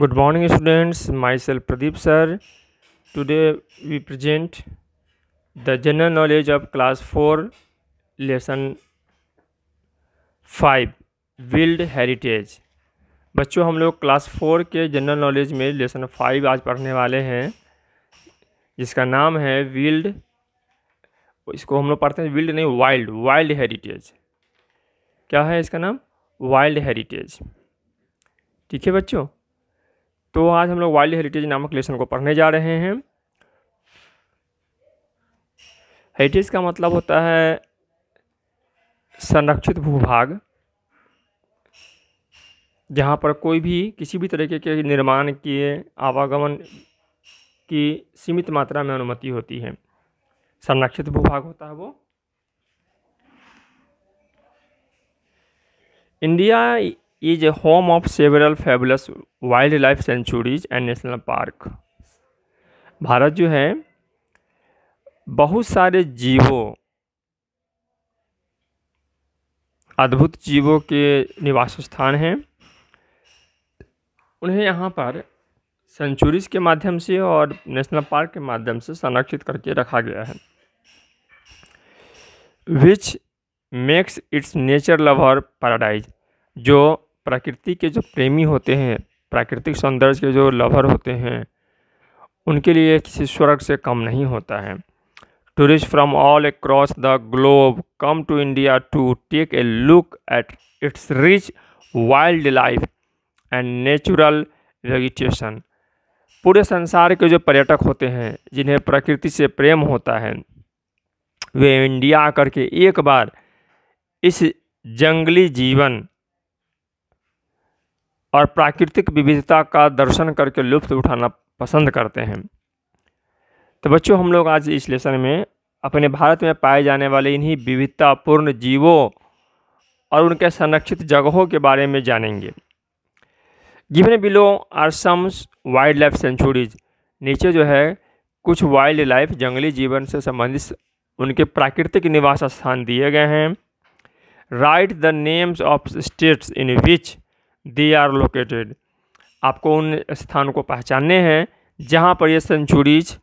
good morning students myself Pradeep sir today we present the general knowledge of class four lesson five world heritage बच्चों हम लोग class four के general knowledge में lesson five आज पढ़ने वाले हैं जिसका नाम है विल्ड इसको हम लोग पढ़ते हैं विल्ड नहीं वाइल्ड वाइल्ड हेरिटेज क्या है इसका नाम वाइल्ड हेरिटेज ठीक है बच्चों तो आज हम लोग वाइल्ड हेरिटेज नामक लेसन को पढ़ने जा रहे हैं हेरिटेज का मतलब होता है संरक्षित भूभाग जहाँ पर कोई भी किसी भी तरीके के निर्माण किए आवागमन की सीमित मात्रा में अनुमति होती है संरक्षित भूभाग होता है वो India is a home of several fabulous wildlife sanctuaries and national park Bharat जो है बहुत सारे जीवों अद्भुत जीवों के निवास स्थान हैं उन्हें यहाँ पर सेंचुरीज के माध्यम से और नेशनल पार्क के माध्यम से संरक्षित करके रखा गया है which makes its nature lover paradise जो प्रकृति के जो प्रेमी होते हैं प्राकृतिक सौंदर्य के जो लवर होते हैं उनके लिए किसी स्वर्ग से कम नहीं होता है tourist from all across the globe come to India to take a look at its rich wildlife and natural vegetation पूरे संसार के जो पर्यटक होते हैं जिन्हें प्रकृति से प्रेम होता है वे इंडिया आकर के एक बार इस जंगली जीवन और प्राकृतिक विविधता का दर्शन करके लुप्त उठाना पसंद करते हैं तो बच्चों हम लोग आज इस लेसन में अपने भारत में पाए जाने वाले इन्हीं विविधतापूर्ण जीवों और उनके संरक्षित जगहों के बारे में जानेंगे given below are some wildlife sanctuaries नीचे जो है कुछ वाइल्ड लाइफ जंगली जीवन से संबंधित उनके प्राकृतिक निवास स्थान दिए गए हैं write the names of states in which they are located आपको उन स्थानों को पहचानने हैं जहाँ पर ये सेंचुरीज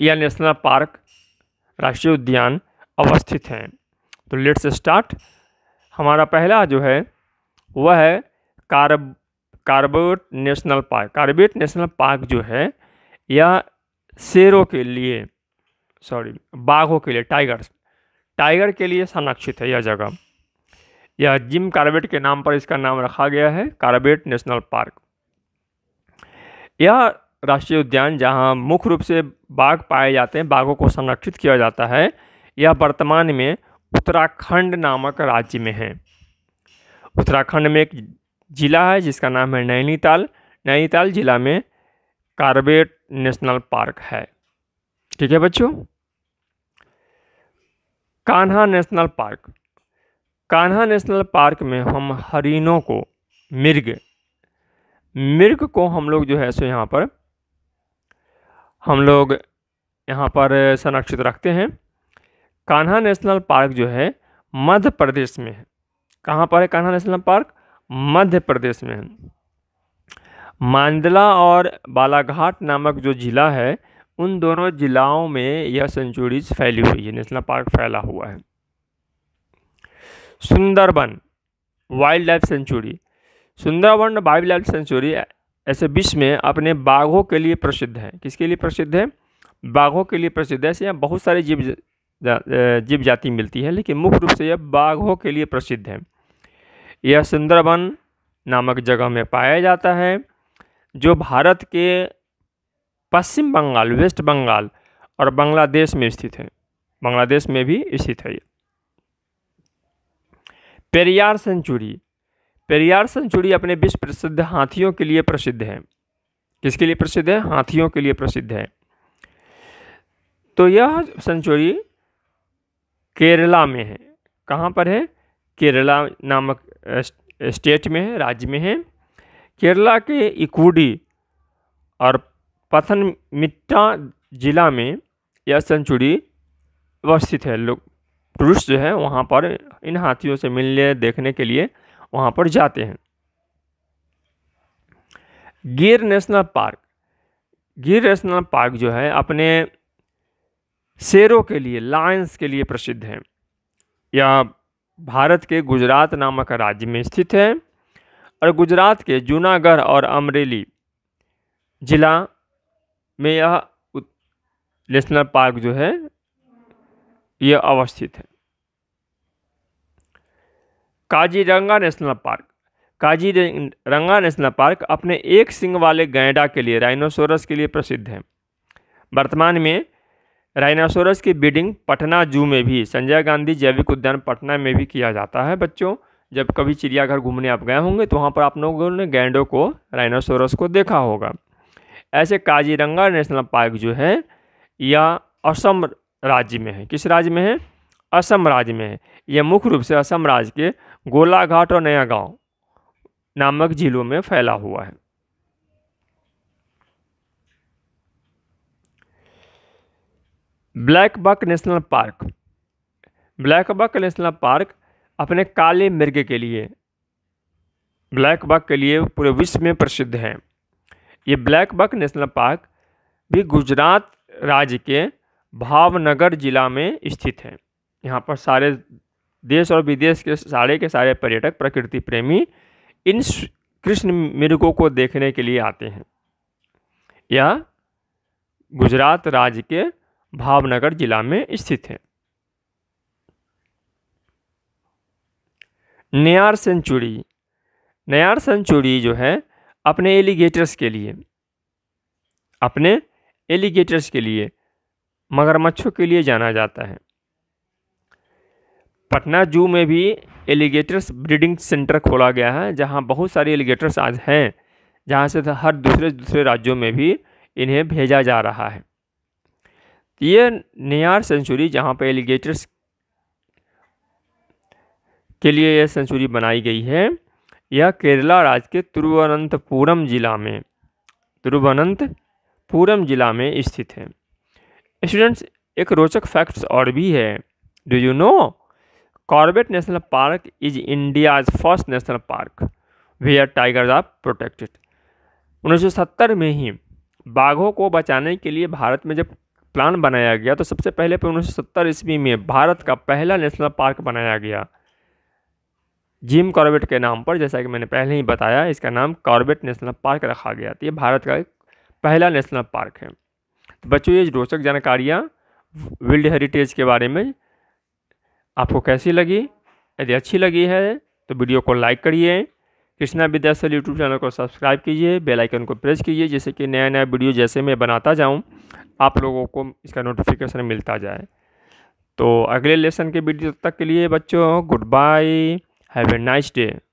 या नेशनल पार्क राष्ट्रीय उद्यान अवस्थित हैं तो लेट्स स्टार्ट हमारा पहला जो है वह है कार्ब Corbett national park Corbett national park जो है यह शेरों के लिए सॉरी बाघों के लिए टाइगर्स टाइगर के लिए संरक्षित है यह जगह यह जिम कार्बेट के नाम पर इसका नाम रखा गया है कार्बेट नेशनल पार्क यह राष्ट्रीय उद्यान जहां मुख्य रूप से बाघ पाए जाते हैं बाघों को संरक्षित किया जाता है यह वर्तमान में उत्तराखंड नामक राज्य में है उत्तराखंड में एक जिला है जिसका नाम है नैनीताल नैनीताल जिला में कार्बेट नेशनल पार्क है ठीक है बच्चों Kanha national park Kanha national park में हम हरिनों को मृग मिर्ग को हम लोग जो है सो यहाँ पर हम लोग यहाँ पर संरक्षित रखते हैं कान्हा नेशनल पार्क जो है मध्य प्रदेश में है कहाँ पर है कान्हा नेशनल पार्क मध्य प्रदेश में है मांडला और बालाघाट नामक जो ज़िला है उन दोनों जिलाओं में यह सेंचुरीज फैली हुई है नेशनल पार्क फैला हुआ है Sundarban wildlife sanctuary Sundarban wildlife sanctuary ऐसे विश्व में अपने बाघों के लिए प्रसिद्ध है किसके लिए प्रसिद्ध है बाघों के लिए प्रसिद्ध है ऐसे यहाँ बहुत सारे जीव जीव जाति मिलती है लेकिन मुख्य रूप से यह बाघों के लिए प्रसिद्ध है यह सुंदरबन नामक जगह में पाया जाता है जो भारत के पश्चिम बंगाल वेस्ट बंगाल और बांग्लादेश में स्थित है बांग्लादेश में भी स्थित है ये पेरियार सेंचुरी पेरियार सेंचुरी अपने विश्व प्रसिद्ध हाथियों के लिए प्रसिद्ध है किसके लिए प्रसिद्ध है हाथियों के लिए प्रसिद्ध है तो यह सेंचुरी केरला में है कहाँ पर है केरला नामक स्टेट में है राज्य में है केरला के इकूडी और पथनमिट्टा जिला में यह सेंचुरी अवस्थित है लोग टूरिस्ट जो है वहाँ पर इन हाथियों से मिलने देखने के लिए वहाँ पर जाते हैं Gir national park Gir national park जो है अपने शेरों के लिए लायंस के लिए प्रसिद्ध है यह भारत के गुजरात नामक राज्य में स्थित है और गुजरात के जूनागढ़ और अमरेली जिला में यह नेशनल पार्क जो है ये अवस्थित है Kaziranga national park Kaziranga national park अपने एक सिंग वाले गैंडा के लिए राइनोसोरस के लिए प्रसिद्ध है वर्तमान में राइनासोरस की ब्रीडिंग पटना जू में भी संजय गांधी जैविक उद्यान पटना में भी किया जाता है बच्चों जब कभी चिड़ियाघर घूमने आप गए होंगे तो वहाँ पर आप लोगों ने गैंडों को राइनासोरस को देखा होगा ऐसे काजीरंगा नेशनल पार्क जो है यह असम राज्य में है किस राज्य में है असम राज्य में है यह मुख्य रूप से असम राज्य के गोलाघाट और नया गांव नामक जिलों में फैला हुआ है blackbuck national park blackbuck national park अपने काले मृग के लिए ब्लैक बक के लिए पूरे विश्व में प्रसिद्ध है ये ब्लैक बक नेशनल पार्क भी गुजरात राज्य के भावनगर ज़िला में स्थित है यहाँ पर सारे देश और विदेश के सारे के सारे पर्यटक प्रकृति प्रेमी इन कृष्ण मृगों को देखने के लिए आते हैं यह गुजरात राज्य के भावनगर जिला में स्थित है नयार सेंचुरी नयार सेंचुरी जो है अपने एलिगेटर्स के लिए अपने एलिगेटर्स के लिए मगरमच्छों के लिए जाना जाता है पटना जू में भी एलिगेटर्स ब्रीडिंग सेंटर खोला गया है जहाँ बहुत सारे एलिगेटर्स आज हैं जहाँ से तो हर दूसरे दूसरे राज्यों में भी इन्हें भेजा जा रहा है ये नियार सेंचुरी जहाँ पर एलिगेटर्स के लिए यह सेंचुरी बनाई गई है यह केरला राज्य के तिरुवनंतपुरम जिला में तिरुवनंतपुरम जिला में स्थित है स्टूडेंट्स एक रोचक फैक्ट्स और भी है do you know Corbett national park is India's first national park are tigers are protected 1970 में ही बाघों को बचाने के लिए भारत में जब प्लान बनाया गया तो सबसे पहले पर उन्नीस सौ ईस्वी में भारत का पहला नेशनल पार्क बनाया गया जिम कॉर्बेट के नाम पर जैसा कि मैंने पहले ही बताया इसका नाम कॉर्बेट नेशनल पार्क रखा गया तो ये भारत का पहला नेशनल पार्क है तो बच्चों ये रोचक जानकारियाँ वर्ल्ड हेरिटेज के बारे में आपको कैसी लगी यदि अच्छी लगी है तो वीडियो को लाइक करिए कृष्णा विद्यासल यूट्यूब चैनल को सब्सक्राइब कीजिए बेल आइकन को प्रेस कीजिए जैसे कि नया नया वीडियो जैसे मैं बनाता जाऊं आप लोगों को इसका नोटिफिकेशन मिलता जाए तो अगले लेसन के वीडियो तक के लिए बच्चों goodbye have a nice day